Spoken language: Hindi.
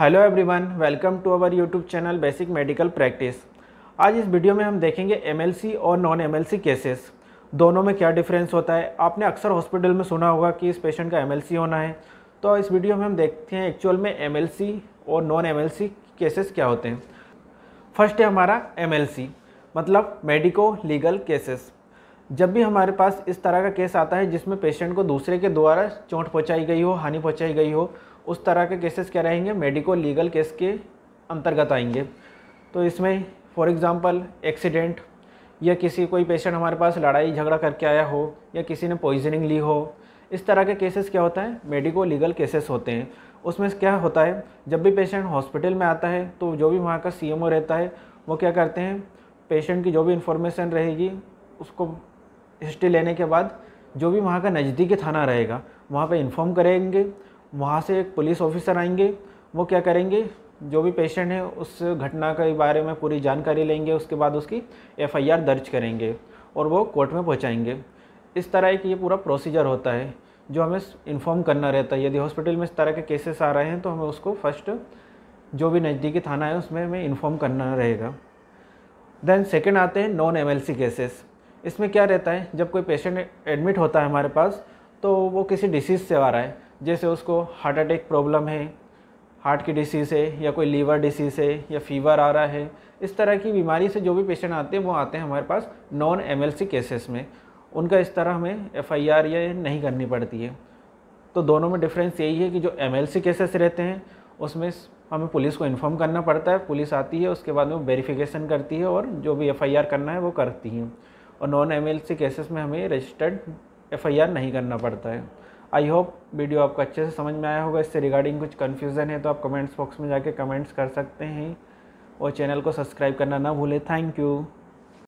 hello everyone welcome to our YouTube channel basic medical practice आज इस वीडियो में हम देखेंगे एमएलसी और नॉन एमएलसी केसेस दोनों में क्या डिफरेंस होता है आपने अक्सर हॉस्पिटल में सुना होगा कि इस पेशेंट का एमएलसी होना है तो इस वीडियो में हम देखते हैं एक्चुअल में एमएलसी और नॉन एम केसेस क्या होते हैं फर्स्ट है हमारा एम मतलब मेडिको लीगल केसेस जब भी हमारे पास इस तरह का केस आता है जिसमें पेशेंट को दूसरे के द्वारा चोट पहुँचाई गई हो हानि पहुँचाई गई हो उस तरह के केसेस क्या रहेंगे मेडिको लीगल केस के अंतर्गत आएंगे तो इसमें फॉर एग्ज़ाम्पल एक्सीडेंट या किसी कोई पेशेंट हमारे पास लड़ाई झगड़ा करके आया हो या किसी ने पॉइजनिंग ली हो इस तरह के केसेस क्या होता है मेडिको लीगल केसेस होते हैं उसमें क्या होता है जब भी पेशेंट हॉस्पिटल में आता है तो जो भी वहाँ का सी रहता है वो क्या करते हैं पेशेंट की जो भी इन्फॉर्मेशन रहेगी उसको हिस्ट्री लेने के बाद जो भी वहाँ का नज़दीकी थाना रहेगा वहाँ पे इन्फॉर्म करेंगे वहाँ से एक पुलिस ऑफिसर आएंगे वो क्या करेंगे जो भी पेशेंट है उस घटना के बारे में पूरी जानकारी लेंगे उसके बाद उसकी एफआईआर दर्ज करेंगे और वो कोर्ट में पहुँचाएंगे इस तरह एक ये पूरा प्रोसीजर होता है जो हमें इन्फॉर्म करना रहता है यदि हॉस्पिटल में इस तरह के केसेस आ रहे हैं तो हमें उसको फर्स्ट जो भी नज़दीकी थाना है उसमें हमें इन्फॉर्म करना रहेगा देन सेकेंड आते हैं नॉन एमएलसी केसेस इसमें क्या रहता है जब कोई पेशेंट एडमिट होता है हमारे पास तो वो किसी डिसीज़ से आ रहा है जैसे उसको हार्ट अटैक प्रॉब्लम है हार्ट की डिसीज़ है या कोई लीवर डिसीज़ है या फीवर आ रहा है इस तरह की बीमारी से जो भी पेशेंट आते हैं वो आते हैं हमारे पास नॉन एम केसेस में उनका इस तरह हमें एफ आई आर या नहीं करनी पड़ती है तो दोनों में डिफरेंस यही है कि जो एम केसेस रहते हैं उसमें हमें पुलिस को इन्फॉर्म करना पड़ता है पुलिस आती है उसके बाद में वेरिफिकेशन करती है और जो भी एफ करना है वो करती है और नॉन एम केसेस में हमें रजिस्टर्ड एफ नहीं करना पड़ता है आई होप वीडियो आपको अच्छे से समझ में आया होगा इससे रिगार्डिंग कुछ कन्फ्यूज़न है तो आप कमेंट्स बॉक्स में जाके कमेंट्स कर सकते हैं और चैनल को सब्सक्राइब करना ना भूलें थैंक यू